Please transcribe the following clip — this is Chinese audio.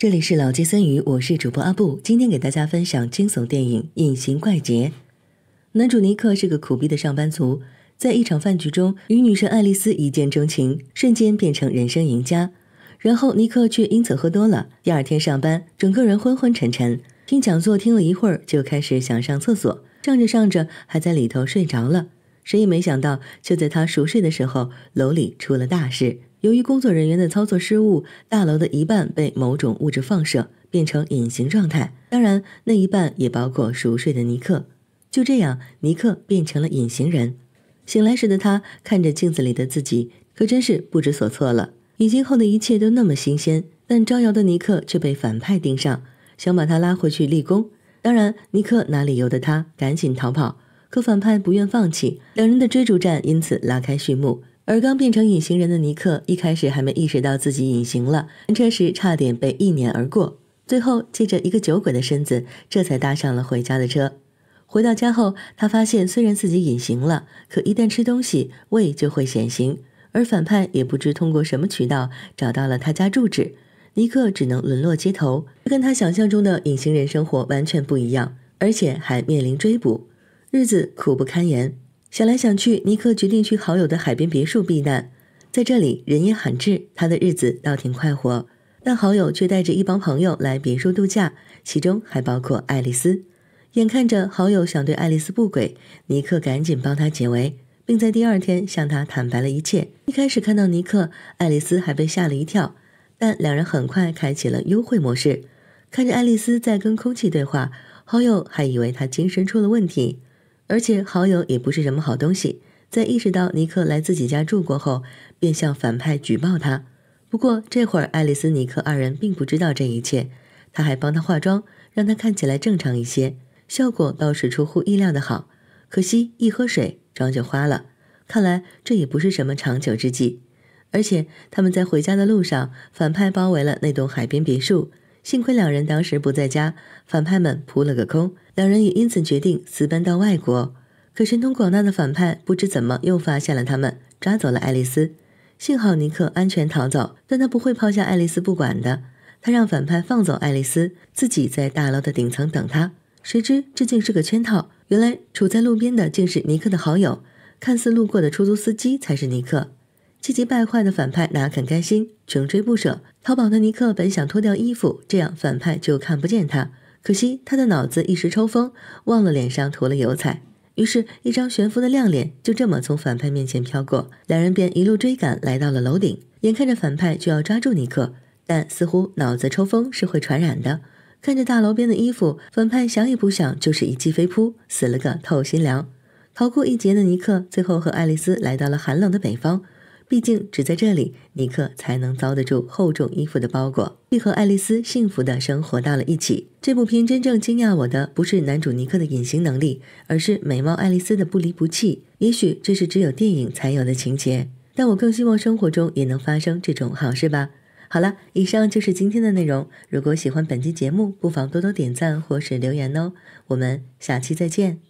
这里是老街森鱼，我是主播阿布，今天给大家分享惊悚电影《隐形怪杰》。男主尼克是个苦逼的上班族，在一场饭局中与女神爱丽丝一见钟情，瞬间变成人生赢家。然后尼克却因此喝多了，第二天上班，整个人昏昏沉沉。听讲座听了一会儿，就开始想上厕所，上着上着还在里头睡着了。谁也没想到，就在他熟睡的时候，楼里出了大事。由于工作人员的操作失误，大楼的一半被某种物质放射变成隐形状态，当然那一半也包括熟睡的尼克。就这样，尼克变成了隐形人。醒来时的他看着镜子里的自己，可真是不知所措了。隐形后的一切都那么新鲜，但招摇的尼克却被反派盯上，想把他拉回去立功。当然，尼克哪里由得他，赶紧逃跑。可反派不愿放弃，两人的追逐战因此拉开序幕。而刚变成隐形人的尼克一开始还没意识到自己隐形了，停车时差点被一碾而过。最后借着一个酒鬼的身子，这才搭上了回家的车。回到家后，他发现虽然自己隐形了，可一旦吃东西，胃就会显形。而反派也不知通过什么渠道找到了他家住址，尼克只能沦落街头，跟他想象中的隐形人生活完全不一样，而且还面临追捕，日子苦不堪言。想来想去，尼克决定去好友的海边别墅避难。在这里人烟罕至，他的日子倒挺快活。但好友却带着一帮朋友来别墅度假，其中还包括爱丽丝。眼看着好友想对爱丽丝不轨，尼克赶紧帮他解围，并在第二天向他坦白了一切。一开始看到尼克，爱丽丝还被吓了一跳，但两人很快开启了幽会模式。看着爱丽丝在跟空气对话，好友还以为她精神出了问题。而且好友也不是什么好东西，在意识到尼克来自己家住过后，便向反派举报他。不过这会儿爱丽丝、尼克二人并不知道这一切，他还帮他化妆，让他看起来正常一些，效果倒是出乎意料的好。可惜一喝水妆就花了，看来这也不是什么长久之计。而且他们在回家的路上，反派包围了那栋海边别墅。幸亏两人当时不在家，反派们扑了个空。两人也因此决定私奔到外国。可神通广大的反派不知怎么又发现了他们，抓走了爱丽丝。幸好尼克安全逃走，但他不会抛下爱丽丝不管的。他让反派放走爱丽丝，自己在大楼的顶层等他。谁知这竟是个圈套，原来处在路边的竟是尼克的好友，看似路过的出租司机才是尼克。气急败坏的反派哪肯甘心，穷追不舍。逃跑的尼克本想脱掉衣服，这样反派就看不见他。可惜他的脑子一时抽风，忘了脸上涂了油彩，于是，一张悬浮的亮脸就这么从反派面前飘过。两人便一路追赶，来到了楼顶。眼看着反派就要抓住尼克，但似乎脑子抽风是会传染的。看着大楼边的衣服，反派想也不想，就是一记飞扑，死了个透心凉。逃过一劫的尼克，最后和爱丽丝来到了寒冷的北方。毕竟只在这里，尼克才能遭得住厚重衣服的包裹，并和爱丽丝幸福的生活到了一起。这部片真正惊讶我的不是男主尼克的隐形能力，而是美貌爱丽丝的不离不弃。也许这是只有电影才有的情节，但我更希望生活中也能发生这种好事吧。好了，以上就是今天的内容。如果喜欢本期节目，不妨多多点赞或是留言哦。我们下期再见。